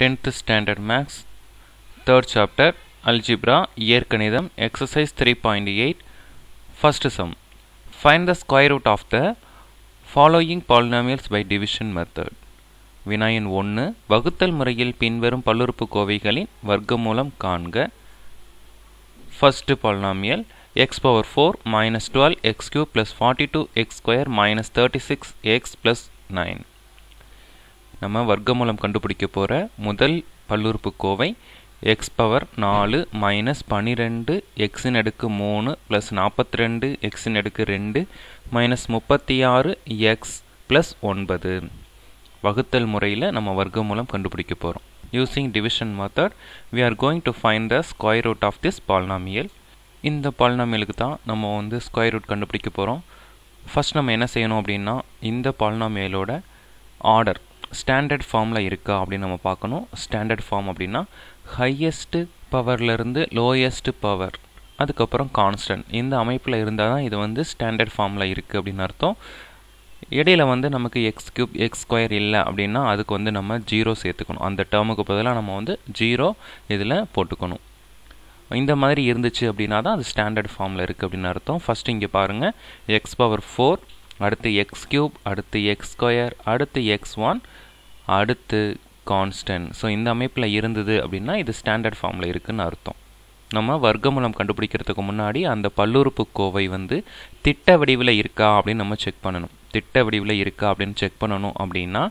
tenth standard maths third chapter algebra இயற்கணிதம் exercise three point eight first sum find the square root of the following polynomials by division method வினாயன் ஒன்று வகுத்தல் முறையில் பின்வரும் பல்லுறுப்பு கோவைகளின் வர்க்கம் மூலம் காண்க first polynomial x power four minus twelve x cube plus forty two x square minus thirty six x plus nine நம்ம வர்க்கமூலம் கண்டுபிடிக்க போகிற முதல் பல்லுறுப்பு கோவை எக்ஸ் பவர் நாலு மைனஸ் பன்னிரெண்டு எக்ஸின் அடுக்கு மூணு ப்ளஸ் நாற்பத்தி ரெண்டு எக்ஸின் அடுக்கு ரெண்டு மைனஸ் முப்பத்தி ஆறு எக்ஸ் ப்ளஸ் ஒன்பது வகுத்தல் முறையில் நம்ம வர்க்கமூலம் மூலம் கண்டுபிடிக்க போகிறோம் using division method we are going to find the square root of this polynomial இந்த பால்னாமியலுக்கு தான் நம்ம வந்து ஸ்கொயர் ரூட் கண்டுபிடிக்க போகிறோம் ஃபஸ்ட் நம்ம என்ன செய்யணும் அப்படின்னா இந்த பால்னாமியலோட ஆர்டர் ஸ்டாண்டர்ட் ஃபார்மில் இருக்கா அப்படின்னு நம்ம பார்க்கணும் ஸ்டாண்டர்ட் ஃபார்ம் அப்படின்னா ஹையஸ்ட்டு பவர்லேருந்து லோயஸ்ட்டு பவர் அதுக்கப்புறம் கான்ஸ்டன்ட் இந்த அமைப்பில் இருந்தால் தான் இது வந்து ஸ்டாண்டர்ட் ஃபார்மில் இருக்குது அப்படின்னு அர்த்தம் இடையில வந்து நமக்கு எக்ஸ் கியூப் எக்ஸ் ஸ்கொயர் இல்லை அப்படின்னா அதுக்கு வந்து நம்ம ஜீரோ சேர்த்துக்கணும் அந்த டேர்முக்கு பதிலாக நம்ம வந்து ஜீரோ இதில் போட்டுக்கணும் இந்த மாதிரி இருந்துச்சு அப்படின்னா தான் அது ஸ்டாண்டர்ட் ஃபார்மில் இருக்குது அப்படின்னு அர்த்தம் ஃபஸ்ட் இங்கே பாருங்கள் எக்ஸ் பவர் ஃபோர் அடுத்து எக்ஸ் கியூப் அடுத்து எக்ஸ் ஸ்கொயர் அடுத்து எக்ஸ் ஒன் அடுத்து கான்ஸ்டன்ட் ஸோ இந்த அமைப்பில் இருந்தது அப்படின்னா இது ஸ்டாண்டர்ட் ஃபார்மில் இருக்குதுன்னு அர்த்தம் நம்ம வர்க்கமூலம் கண்டுபிடிக்கிறதுக்கு முன்னாடி அந்த பல்லுறுப்பு கோவை வந்து திட்ட வடிவில் இருக்கா அப்படின்னு நம்ம செக் பண்ணணும் திட்ட வடிவில் இருக்கா அப்படின்னு செக் பண்ணணும் அப்படின்னா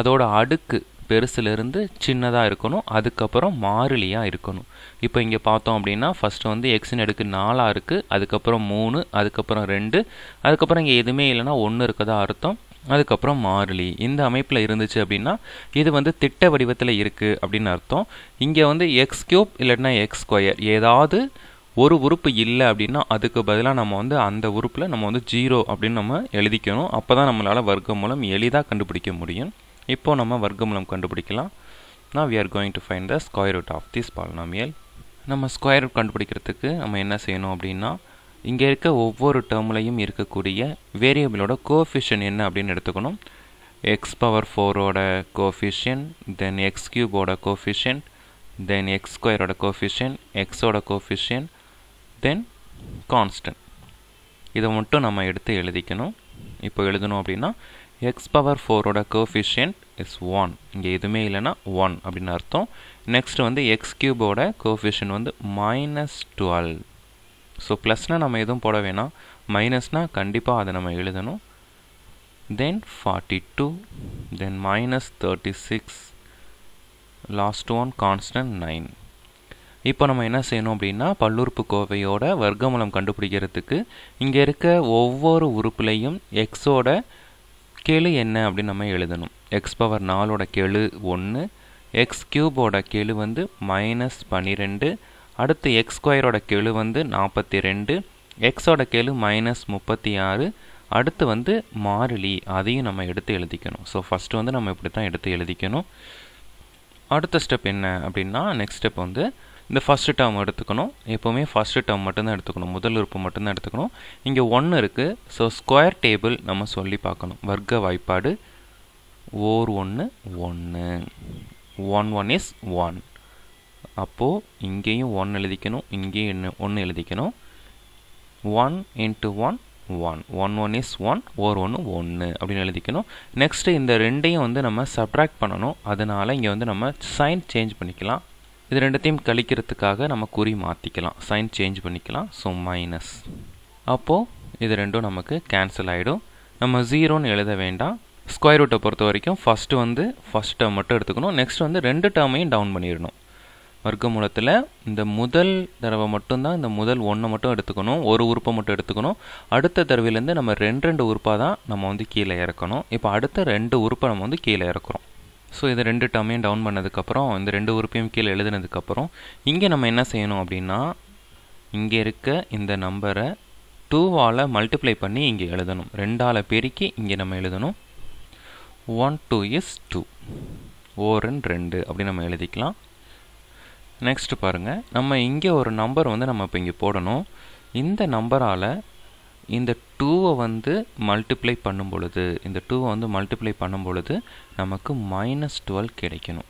அதோட அடுக்கு பெருசுலேருந்து சின்னதாக இருக்கணும் அதுக்கப்புறம் மாறிலியாக இருக்கணும் இப்போ இங்கே பார்த்தோம் அப்படின்னா ஃபஸ்ட்டு வந்து எக்ஸின் அடுக்கு நாலாக இருக்குது அதுக்கப்புறம் மூணு அதுக்கப்புறம் ரெண்டு அதுக்கப்புறம் இங்கே எதுவுமே இல்லைன்னா ஒன்று இருக்கதா அர்த்தம் அதுக்கப்புறம் மாறிலி இந்த அமைப்பில் இருந்துச்சு அப்படின்னா இது வந்து திட்ட வடிவத்தில் இருக்குது அப்படின்னு அர்த்தம் இங்கே வந்து எக்ஸ் கியூப் இல்லைன்னா எக்ஸ் ஸ்கொயர் ஏதாவது ஒரு உறுப்பு இல்லை அப்படின்னா அதுக்கு பதிலாக நம்ம வந்து அந்த உறுப்பில் நம்ம வந்து ஜீரோ அப்படின்னு நம்ம எழுதிக்கணும் அப்போ தான் நம்மளால் வர்க்கம் மூலம் எளிதாக கண்டுபிடிக்க முடியும் இப்போது நம்ம வர்க்கம் மூலம் கண்டுபிடிக்கலாம் நான் we are going to find the square root of this polynomial நம்ம ஸ்கொயர் ரூட் கண்டுபிடிக்கிறதுக்கு நம்ம என்ன செய்யணும் அப்படின்னா இங்கே இருக்க ஒவ்வொரு டேர்ம்லையும் இருக்கக்கூடிய வேரியபிளோட கோஃபிஷியன் என்ன அப்படின்னு எடுத்துக்கணும் எக்ஸ் பவர் ஃபோரோட கோஃபிஷியன் தென் எக்ஸ் கியூபோட கோஃபிஷியன் தென் எக்ஸ் ஸ்கொயரோட கோஃபிஷியன் எக்ஸோட கோஃபிஷியன் தென் கான்ஸ்டன்ட் இதை மட்டும் நம்ம எடுத்து எழுதிக்கணும் இப்போ எழுதணும் அப்படின்னா எக்ஸ் பவர் ஃபோரோட கோஃபிஷியன்ட் இஸ் ஒன் இங்கே எதுவுமே இல்லைன்னா ஒன் அப்படின்னு அர்த்தம் நெக்ஸ்ட் வந்து எக்ஸ் கியூபோட கோஃபிஷியன் வந்து மைனஸ் டுவெல் ஸோ ப்ளஸ்னால் நம்ம எதுவும் போட வேணாம் மைனஸ்னால் கண்டிப்பாக அதை நம்ம எழுதணும் then forty two then minus thirty six last one constant nine இப்போ நம்ம என்ன செய்யணும் அப்படின்னா பல்லுறுப்பு கோவையோட வர்க்கமூலம் கண்டுபிடிக்கிறதுக்கு இங்கே இருக்க ஒவ்வொரு உறுப்புலையும் எக்ஸோட கெழு என்ன அப்படின்னு நம்ம எழுதணும் எக்ஸ் பவர் நாலோட கெழு ஒன்று எக்ஸ் கியூபோட கெழு வந்து மைனஸ் பன்னிரெண்டு அடுத்து எக்ஸ் ஸ்கொயரோட கெழு வந்து நாற்பத்தி ரெண்டு எக்ஸோட கெழு மைனஸ் முப்பத்தி ஆறு அடுத்து வந்து மாறிலி அதையும் நம்ம எடுத்து எழுதிக்கணும் ஸோ ஃபஸ்ட்டு வந்து நம்ம இப்படி தான் எடுத்து எழுதிக்கணும் அடுத்த ஸ்டெப் என்ன அப்படின்னா நெக்ஸ்ட் ஸ்டெப் வந்து இந்த ஃபஸ்ட்டு டேர்ம் எடுத்துக்கணும் எப்போவுமே ஃபஸ்ட்டு டேர்ம் மட்டும்தான் எடுத்துக்கணும் முதல் உறுப்பு மட்டும்தான் எடுத்துக்கணும் இங்கே ஒன்று இருக்குது ஸோ ஸ்கொயர் டேபிள் நம்ம சொல்லி பார்க்கணும் வர்க்க வாய்ப்பாடு ஓர் ஒன்று ஒன்று ஒன் ஒன் இஸ் ஒன் அப்போது இங்கேயும் ஒன் எழுதிக்கணும் இங்கேயும் என்ன ஒன்று எழுதிக்கணும் one into one one one one is one or ஒன்று ஒன்று அப்படின்னு எழுதிக்கணும் நெக்ஸ்ட்டு இந்த ரெண்டையும் வந்து நம்ம சப்ராக்ட் பண்ணணும் அதனால் இங்கே வந்து நம்ம சைன் சேஞ்ச் பண்ணிக்கலாம் இது ரெண்டத்தையும் கழிக்கிறதுக்காக நம்ம குறி மாற்றிக்கலாம் சைன் சேஞ்ச் பண்ணிக்கலாம் ஸோ மைனஸ் அப்போது இது ரெண்டும் நமக்கு கேன்சல் ஆகிடும் நம்ம ஜீரோன்னு எழுத வேண்டாம் ஸ்கொயர் ரூட்டை பொறுத்த வரைக்கும் ஃபஸ்ட்டு வந்து ஃபஸ்ட் டேர்ம் மட்டும் எடுத்துக்கணும் நெக்ஸ்ட் வந்து ரெண்டு டேர்மையும் டவுன் பண்ணிடணும் வர்க்கமூலத்தில் இந்த முதல் தடவை மட்டும்தான் இந்த முதல் ஒன்றை மட்டும் எடுத்துக்கணும் ஒரு உறுப்பை மட்டும் எடுத்துக்கணும் அடுத்த தடவையிலேருந்து நம்ம ரெண்டு ரெண்டு உறுப்பாக தான் நம்ம வந்து கீழே இறக்கணும் இப்போ அடுத்த ரெண்டு உறுப்பை நம்ம வந்து கீழே இறக்குறோம் ஸோ இதை ரெண்டு டம்மையும் டவுன் பண்ணதுக்கப்புறம் இந்த ரெண்டு உறுப்பையும் கீழே எழுதுனதுக்கப்புறம் இங்கே நம்ம என்ன செய்யணும் அப்படின்னா இங்கே இருக்க இந்த நம்பரை டூவால் மல்டிப்ளை பண்ணி இங்கே எழுதணும் ரெண்டால் பெருக்கி இங்கே நம்ம எழுதணும் one two is two or ரெண்டு அப்படி நம்ம எழுதிக்கலாம் நெக்ஸ்ட் பாருங்கள் நம்ம இங்கே ஒரு நம்பர் வந்து நம்ம இப்போ இங்கே போடணும் இந்த நம்பரால் இந்த டூவை வந்து மல்டிப்ளை பண்ணும் பொழுது இந்த டூவை வந்து மல்டிப்ளை பண்ணும் பொழுது நமக்கு மைனஸ் டுவெல் கிடைக்கணும்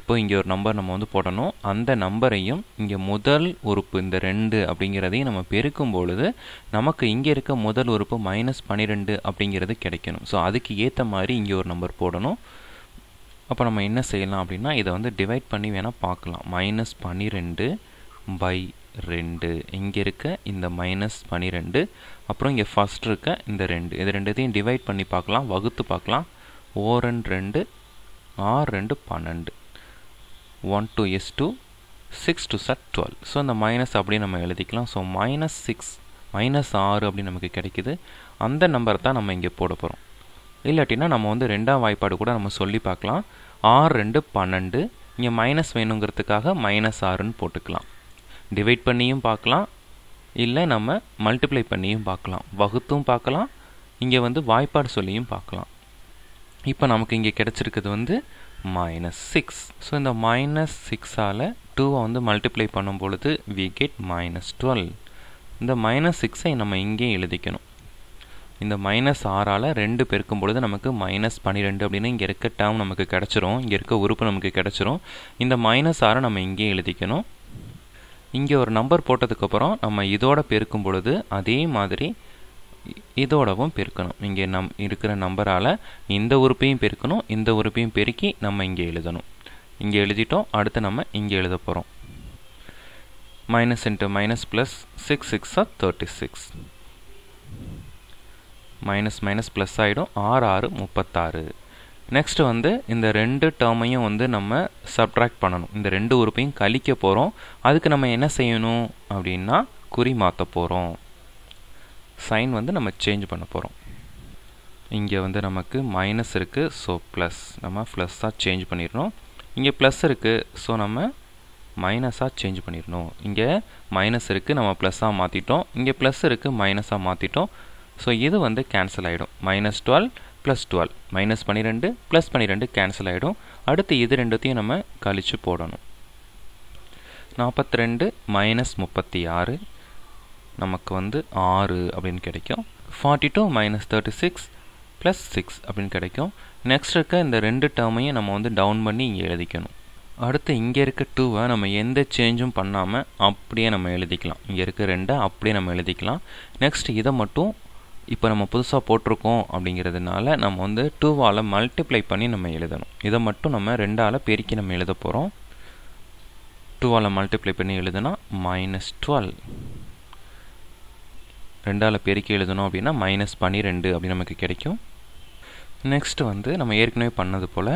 இப்போ இங்கே ஒரு நம்பர் நம்ம வந்து போடணும் அந்த நம்பரையும் இங்கே முதல் உறுப்பு இந்த ரெண்டு அப்படிங்கிறதையும் நம்ம பெருக்கும் பொழுது நமக்கு இங்கே இருக்க முதல் உறுப்பு மைனஸ் பன்னிரெண்டு அப்படிங்கிறது கிடைக்கணும் ஸோ அதுக்கு ஏற்ற மாதிரி இங்கே ஒரு நம்பர் போடணும் அப்போ நம்ம என்ன செய்யலாம் அப்படின்னா இதை வந்து டிவைட் பண்ணி வேணால் பார்க்கலாம் மைனஸ் பன்னிரெண்டு பை ரெண்டு இங்கே இருக்க இந்த மைனஸ் பன்னிரெண்டு அப்புறம் இங்கே ஃபஸ்ட் இருக்க இந்த ரெண்டு இது ரெண்டுத்தையும் டிவைட் பண்ணி பார்க்கலாம் வகுத்து பார்க்கலாம் ஓ ரெண்டு ரெண்டு ஆர் ரெண்டு பன்னெண்டு one two is two six two சட் டுவெல் ஸோ இந்த மைனஸ் அப்படியே நம்ம எழுதிக்கலாம் ஸோ மைனஸ் சிக்ஸ் மைனஸ் ஆறு அப்படின்னு நமக்கு கிடைக்கிது அந்த நம்பர் தான் நம்ம இங்கே போட போகிறோம் இல்லாட்டினா நம்ம வந்து ரெண்டாம் வாய்ப்பாடு கூட நம்ம சொல்லி பார்க்கலாம் ஆறு ரெண்டு பன்னெண்டு இங்கே மைனஸ் வேணுங்கிறதுக்காக மைனஸ் ஆறுன்னு போட்டுக்கலாம் டிவைட் பண்ணியும் பார்க்கலாம் இல்லை நம்ம மல்டிப்ளை பண்ணியும் பார்க்கலாம் வகுத்தும் பார்க்கலாம் இங்கே வந்து வாய்ப்பாடு சொல்லியும் பார்க்கலாம் இப்போ நமக்கு இங்கே கிடச்சிருக்குது வந்து மைனஸ் சிக்ஸ் ஸோ இந்த மைனஸ் சிக்ஸால் டூவை வந்து மல்டிப்ளை பண்ணும் பொழுது வி கெட் மைனஸ் டுவெல் இந்த மைனஸ் சிக்ஸை நம்ம இங்கேயும் எழுதிக்கணும் இந்த மைனஸ் ஆறால் ரெண்டு பெருக்கும் பொழுது நமக்கு மைனஸ் பன்னிரெண்டு அப்படின்னு இங்கே இருக்க டேம் நமக்கு கிடச்சிரும் இங்கே இருக்க உறுப்பு நமக்கு கிடச்சிரும் இந்த மைனஸ் ஆறை நம்ம இங்கேயும் எழுதிக்கணும் இங்கே ஒரு நம்பர் போட்டதுக்கப்புறம் நம்ம இதோட பெருக்கும் பொழுது அதே மாதிரி இதோடவும் பெருக்கணும் இங்கே நம் இருக்கிற நம்பரால் இந்த உறுப்பையும் பெருக்கணும் இந்த உறுப்பையும் பெருக்கி நம்ம இங்கே எழுதணும் இங்கே எழுதிட்டோம் அடுத்து நம்ம இங்கே எழுத போகிறோம் minus into minus plus six சிக்ஸாக thirty six minus minus plus ஆகிடும் ஆறு ஆறு முப்பத்தாறு நெக்ஸ்ட் வந்து இந்த ரெண்டு டேர்மையும் வந்து நம்ம சப்ட்ராக்ட் பண்ணணும் இந்த ரெண்டு உறுப்பையும் கழிக்க போகிறோம் அதுக்கு நம்ம என்ன செய்யணும் அப்படின்னா குறி மாற்ற போகிறோம் சைன் வந்து நம்ம சேஞ்ச் பண்ண போகிறோம் இங்கே வந்து நமக்கு மைனஸ் இருக்குது ஸோ ப்ளஸ் நம்ம ப்ளஸ்ஸாக சேஞ்ச் பண்ணிடணும் இங்கே ப்ளஸ் இருக்குது ஸோ நம்ம மைனஸாக சேஞ்ச் பண்ணிடணும் இங்கே மைனஸ் இருக்குது நம்ம ப்ளஸ்ஸாக மாற்றிட்டோம் இங்கே ப்ளஸ் இருக்குது மைனஸாக மாற்றிட்டோம் ஸோ இது வந்து கேன்சல் ஆகிடும் minus twelve plus twelve minus பன்னிரெண்டு ப்ளஸ் பன்னிரெண்டு கேன்சல் ஆகிடும் அடுத்து இது ரெண்டுத்தையும் நம்ம கழித்து போடணும் நாற்பத்தி ரெண்டு மைனஸ் முப்பத்தி ஆறு நமக்கு வந்து ஆறு அப்படின்னு கிடைக்கும் forty two minus thirty six plus six அப்படின்னு கிடைக்கும் நெக்ஸ்ட் இருக்க இந்த ரெண்டு டேர்மையும் நம்ம வந்து டவுன் பண்ணி இங்கே எழுதிக்கணும் அடுத்து இங்கே இருக்க டூவை நம்ம எந்த சேஞ்சும் பண்ணாமல் அப்படியே நம்ம எழுதிக்கலாம் இங்கே இருக்க ரெண்டை அப்படியே நம்ம எழுதிக்கலாம் நெக்ஸ்ட் இதை மட்டும் இப்போ நம்ம புதுசாக போட்டிருக்கோம் அப்படிங்கிறதுனால நம்ம வந்து டூவால் மல்டிப்ளை பண்ணி நம்ம எழுதணும் இதை மட்டும் நம்ம ரெண்டால் பெருக்கி நம்ம எழுத போகிறோம் டூவால் மல்டிப்ளை பண்ணி எழுதுனா மைனஸ் டுவெல் ரெண்டால் பெருக்கி எழுதணும் அப்படின்னா மைனஸ் பன்னிரெண்டு அப்படின்னு நமக்கு கிடைக்கும் நெக்ஸ்ட் வந்து நம்ம ஏற்கனவே பண்ணது போல்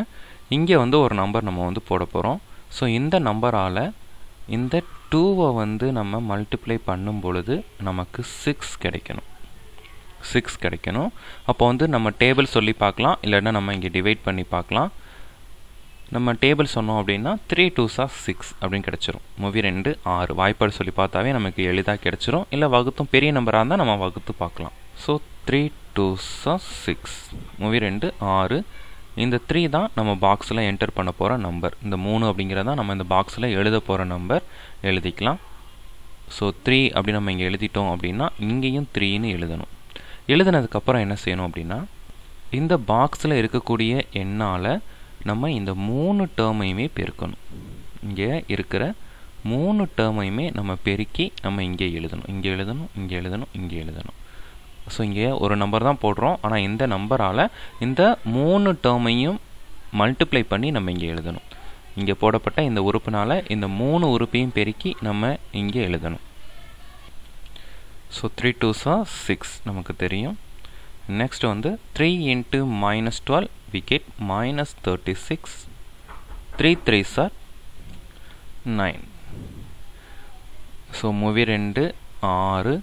இங்கே வந்து ஒரு நம்பர் நம்ம வந்து போட போகிறோம் ஸோ இந்த நம்பரால் இந்த டூவை வந்து நம்ம மல்டிப்ளை பண்ணும் பொழுது நமக்கு சிக்ஸ் கிடைக்கணும் சிக்ஸ் கிடைக்கணும் அப்போ வந்து நம்ம டேபிள் சொல்லி பார்க்கலாம் இல்லைன்னா நம்ம இங்கே டிவைட் பண்ணி பார்க்கலாம் நம்ம டேபிள் சொன்னோம் அப்படின்னா த்ரீ டூஸா சிக்ஸ் அப்படின்னு கடைச்சிரும் மூவி ரெண்டு ஆறு வாய்ப்பாடு சொல்லி பார்த்தாவே நமக்கு எளிதாக கிடச்சிரும் இல்லை வகுத்தும் பெரிய நம்பராக இருந்தால் நம்ம வகுத்து பார்க்கலாம் ஸோ த்ரீ டூஸா சிக்ஸ் மூவி ரெண்டு ஆறு இந்த த்ரீ தான் நம்ம பாக்ஸில் என்டர் பண்ண போகிற நம்பர் இந்த மூணு நம்ம இந்த பாக்ஸில் நம்பர் எழுதிக்கலாம் ஸோ த்ரீ அப்படி நம்ம இங்கே எழுதிட்டோம் அப்படின்னா இங்கேயும் த்ரீன்னு எழுதணும் எழுதுனதுக்கப்புறம் என்ன செய்யணும் அப்படின்னா இந்த பாக்ஸில் இருக்கக்கூடிய எண்ணால் நம்ம இந்த மூணு டேர்மையுமே பெருக்கணும் இங்கே இருக்கிற மூணு டேர்மையுமே நம்ம பெருக்கி நம்ம இங்கே எழுதணும் இங்கே எழுதணும் இங்கே எழுதணும் இங்கே எழுதணும் ஸோ இங்கே ஒரு நம்பர் தான் போடுறோம் ஆனால் இந்த நம்பரால் இந்த மூணு டேர்மையும் மல்டிப்ளை பண்ணி நம்ம இங்கே எழுதணும் இங்கே போடப்பட்ட இந்த உறுப்பினால் இந்த மூணு உறுப்பையும் பெருக்கி நம்ம இங்கே எழுதணும் ஸோ த்ரீ டூஸா சிக்ஸ் நமக்கு தெரியும் நெக்ஸ்ட் வந்து three into minus twelve we get minus thirty six three three are nine so மூவி ரெண்டு ஆறு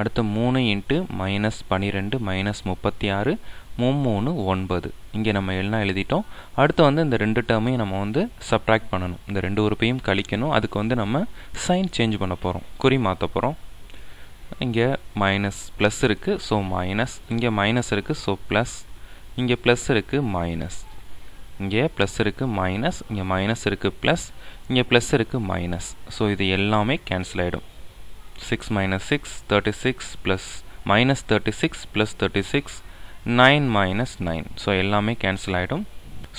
அடுத்து மூணு இன்ட்டு மைனஸ் 12 மைனஸ் முப்பத்தி ஆறு மும்மூணு ஒன்பது இங்கே நம்ம எல்லாம் எழுதிட்டோம் அடுத்து வந்து இந்த ரெண்டு டேர்மையும் நம்ம வந்து சப்ட்ராக்ட் பண்ணணும் இந்த ரெண்டு உறுப்பையும் கழிக்கணும் அதுக்கு வந்து நம்ம சைன் சேஞ்ச் பண்ண போகிறோம் குறி மாற்ற போகிறோம் இங்கே மைனஸ் ப்ளஸ் இருக்குது ஸோ மைனஸ் இங்கே மைனஸ் இருக்குது ஸோ ப்ளஸ் இங்கே ப்ளஸ் இருக்குது மைனஸ் இங்கே ப்ளஸ் இருக்குது மைனஸ் இங்கே மைனஸ் இருக்குது ப்ளஸ் இங்கே ப்ளஸ் இருக்குது மைனஸ் ஸோ இது எல்லாமே கேன்சல் ஆகிடும் six minus six thirty six plus minus thirty six plus thirty six nine minus nine so எல்லாமே கேன்சல் ஆகிடும்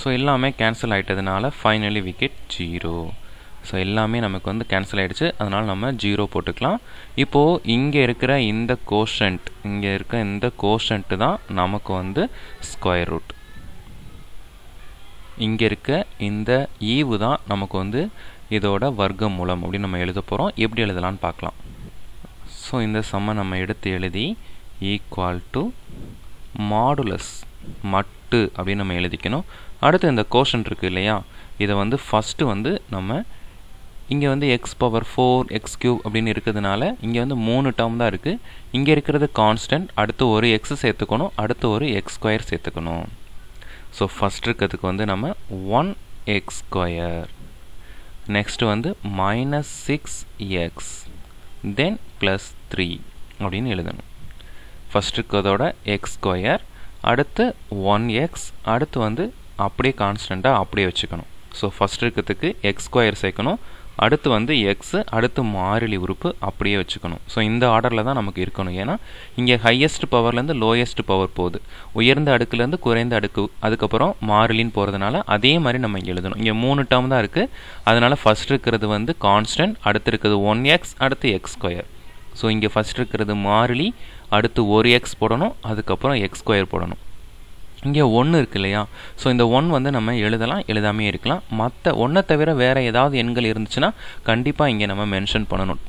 ஸோ எல்லாமே கேன்சல் ஆகிட்டதுனால ஃபைனலி விக்கெட் ஜீரோ ஸோ எல்லாமே நமக்கு வந்து கேன்சல் ஆகிடுச்சு அதனால் நம்ம ஜீரோ போட்டுக்கலாம் இப்போது இங்கே இருக்கிற இந்த கோஷன்ட் இங்கே இருக்கிற இந்த கோஷன்ட்டு தான் நமக்கு வந்து ஸ்கொயர் ரூட் இங்கே இருக்க இந்த ஈவு தான் நமக்கு வந்து இதோட வர்க்க மூலம் அப்படின்னு நம்ம எழுத போகிறோம் எப்படி எழுதலான்னு பார்க்கலாம் ஸோ இந்த சம்மை நம்ம எடுத்து எழுதி ஈக்குவல் டு மாடுலஸ் மட்டு அப்படின்னு நம்ம எழுதிக்கணும் அடுத்து இந்த கோஷன் இருக்குது இல்லையா இதை வந்து ஃபஸ்ட்டு வந்து நம்ம இங்கே வந்து x power four x cube அப்படின்னு இருக்கிறதுனால இங்கே வந்து மூணு டேர்ம் தான் இருக்குது இங்கே இருக்கிறது கான்ஸ்டன்ட் அடுத்து ஒரு எக்ஸ் சேர்த்துக்கணும் அடுத்து ஒரு எக்ஸ் ஸ்கொயர் சேர்த்துக்கணும் ஸோ ஃபஸ்ட் இருக்கிறதுக்கு வந்து நம்ம ஒன் எக்ஸ் ஸ்கொயர் நெக்ஸ்ட்டு வந்து minus six x then plus three அப்படின்னு எழுதணும் ஃபஸ்ட் இருக்கிறதோட எக்ஸ் ஸ்கொயர் அடுத்து ஒன் எக்ஸ் அடுத்து வந்து அப்படியே கான்ஸ்டண்ட்டாக அப்படியே வச்சுக்கணும் ஸோ ஃபஸ்ட் இருக்கிறதுக்கு எக்ஸ் ஸ்கொயர் சேர்க்கணும் அடுத்து வந்து எக்ஸு அடுத்து மாறிலி உறுப்பு அப்படியே வச்சுக்கணும் ஸோ இந்த ஆர்டரில் தான் நமக்கு இருக்கணும் ஏன்னா இங்கே ஹையஸ்ட் பவர்லேருந்து லோயஸ்ட் பவர் போகுது உயர்ந்த அடுக்குலேருந்து குறைந்த அடுக்கு அதுக்கப்புறம் மாறிலின்னு போகிறதுனால அதே மாதிரி நம்ம இங்கே எழுதணும் இங்கே மூணு டேர்ம் தான் இருக்குது அதனால் ஃபஸ்ட் இருக்கிறது வந்து கான்ஸ்டன்ட் அடுத்து இருக்கிறது ஒன் எக்ஸ் அடுத்து எக்ஸ் ஸ்கொயர் ஸோ இங்கே ஃபஸ்ட் இருக்கிறது மாறிலி அடுத்து ஒரு எக்ஸ் போடணும் அதுக்கப்புறம் எக்ஸ் ஸ்கொயர் போடணும் இங்கே ஒன்று இருக்கு இல்லையா ஸோ இந்த ஒன் வந்து நம்ம எழுதலாம் எழுதாமே இருக்கலாம் மற்ற ஒன்றை தவிர வேறு ஏதாவது எண்கள் இருந்துச்சுன்னா கண்டிப்பாக இங்கே நம்ம மென்ஷன் பண்ணணும்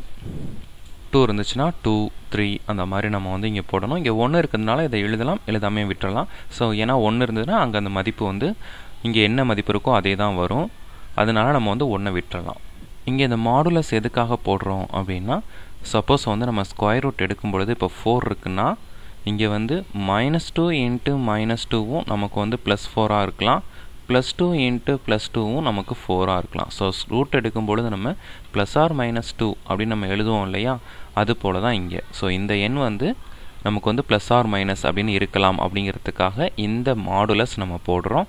டூ இருந்துச்சுன்னா டூ த்ரீ அந்த மாதிரி நம்ம வந்து இங்கே போடணும் இங்கே ஒன்று இருக்கிறதுனால இதை எழுதலாம் எழுதாமே விட்டுறலாம் ஸோ ஏன்னா ஒன்று இருந்ததுன்னா அங்கே அந்த மதிப்பு வந்து இங்கே என்ன மதிப்பு இருக்கோ அதே தான் வரும் அதனால நம்ம வந்து ஒன்றை விட்டுறலாம் இங்கே இந்த மாடுலஸ் எதுக்காக போடுறோம் அப்படின்னா சப்போஸ் வந்து நம்ம ஸ்கொயர் ரூட் எடுக்கும் பொழுது இப்போ ஃபோர் இருக்குன்னா இங்கே வந்து மைனஸ் டூ இன்ட்டு மைனஸ் டூவும் நமக்கு வந்து ப்ளஸ் ஃபோராக இருக்கலாம் ப்ளஸ் டூ இன்ட்டு ப்ளஸ் டூவும் நமக்கு ஃபோராக இருக்கலாம் ஸோ ரூட் எடுக்கும் பொழுது நம்ம ப்ளஸ் ஆர் மைனஸ் டூ அப்படின்னு நம்ம எழுதுவோம் இல்லையா அது போல் தான் இங்கே ஸோ இந்த எண் வந்து நமக்கு வந்து ப்ளஸ் ஆர் மைனஸ் அப்படின்னு இருக்கலாம் அப்படிங்கிறதுக்காக இந்த மாடுலஸ் நம்ம போடுறோம்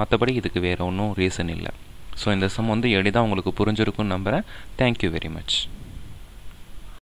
மற்றபடி இதுக்கு வேறு ஒன்றும் ரீசன் இல்லை ஸோ இந்த சம் வந்து எளிதாக உங்களுக்கு புரிஞ்சிருக்கும்னு நம்புகிறேன் தேங்க்யூ வெரி மச்